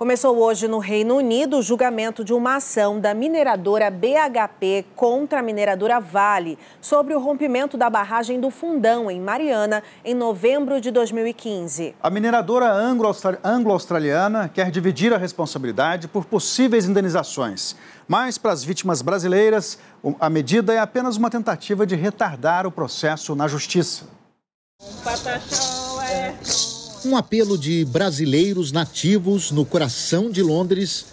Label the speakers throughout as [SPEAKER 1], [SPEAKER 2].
[SPEAKER 1] Começou hoje no Reino Unido o julgamento de uma ação da mineradora BHP contra a mineradora Vale sobre o rompimento da barragem do Fundão, em Mariana, em novembro de 2015. A mineradora anglo-australiana quer dividir a responsabilidade por possíveis indenizações. Mas, para as vítimas brasileiras, a medida é apenas uma tentativa de retardar o processo na justiça. é...
[SPEAKER 2] Um apelo de brasileiros nativos no coração de Londres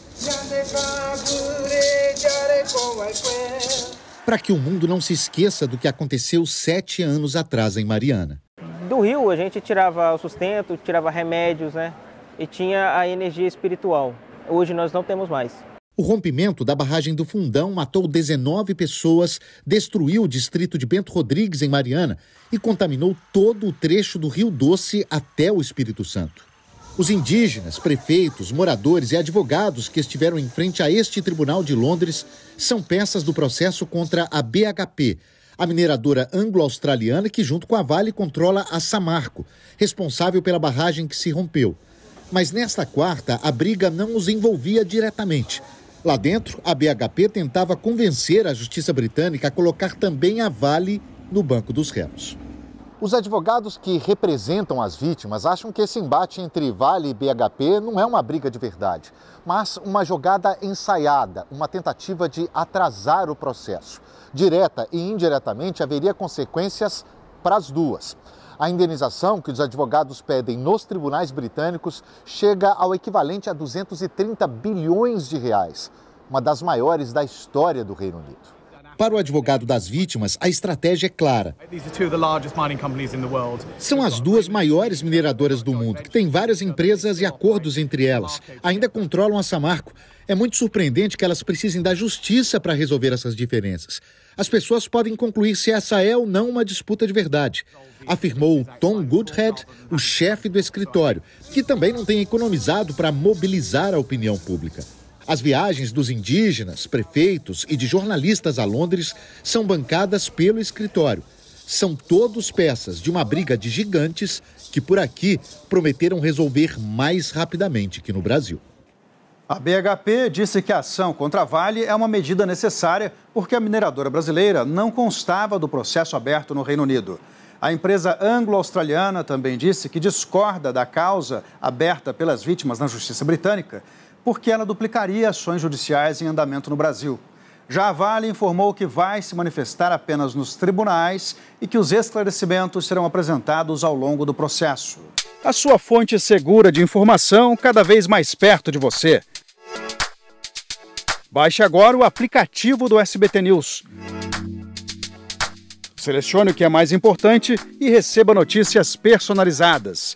[SPEAKER 2] para que o mundo não se esqueça do que aconteceu sete anos atrás em Mariana. Do rio a gente tirava o sustento, tirava remédios, né? E tinha a energia espiritual. Hoje nós não temos mais. O rompimento da barragem do Fundão matou 19 pessoas, destruiu o distrito de Bento Rodrigues, em Mariana, e contaminou todo o trecho do Rio Doce até o Espírito Santo. Os indígenas, prefeitos, moradores e advogados que estiveram em frente a este tribunal de Londres são peças do processo contra a BHP, a mineradora anglo-australiana que, junto com a Vale, controla a Samarco, responsável pela barragem que se rompeu. Mas nesta quarta, a briga não os envolvia diretamente Lá dentro, a BHP tentava convencer a justiça britânica a colocar também a Vale no banco dos réus. Os advogados que representam as vítimas acham que esse embate entre Vale e BHP não é uma briga de verdade, mas uma jogada ensaiada, uma tentativa de atrasar o processo. Direta e indiretamente haveria consequências para as duas. A indenização que os advogados pedem nos tribunais britânicos chega ao equivalente a 230 bilhões de reais, uma das maiores da história do Reino Unido. Para o advogado das vítimas, a estratégia é clara. São as duas maiores mineradoras do mundo, que têm várias empresas e acordos entre elas. Ainda controlam a Samarco. É muito surpreendente que elas precisem da justiça para resolver essas diferenças. As pessoas podem concluir se essa é ou não uma disputa de verdade, afirmou Tom Goodhead, o chefe do escritório, que também não tem economizado para mobilizar a opinião pública. As viagens dos indígenas, prefeitos e de jornalistas a Londres são bancadas pelo escritório. São todos peças de uma briga de gigantes que por aqui prometeram resolver mais rapidamente que no Brasil.
[SPEAKER 1] A BHP disse que a ação contra a Vale é uma medida necessária porque a mineradora brasileira não constava do processo aberto no Reino Unido. A empresa anglo-australiana também disse que discorda da causa aberta pelas vítimas na justiça britânica porque ela duplicaria ações judiciais em andamento no Brasil. Já a Vale informou que vai se manifestar apenas nos tribunais e que os esclarecimentos serão apresentados ao longo do processo. A sua fonte segura de informação cada vez mais perto de você. Baixe agora o aplicativo do SBT News. Selecione o que é mais importante e receba notícias personalizadas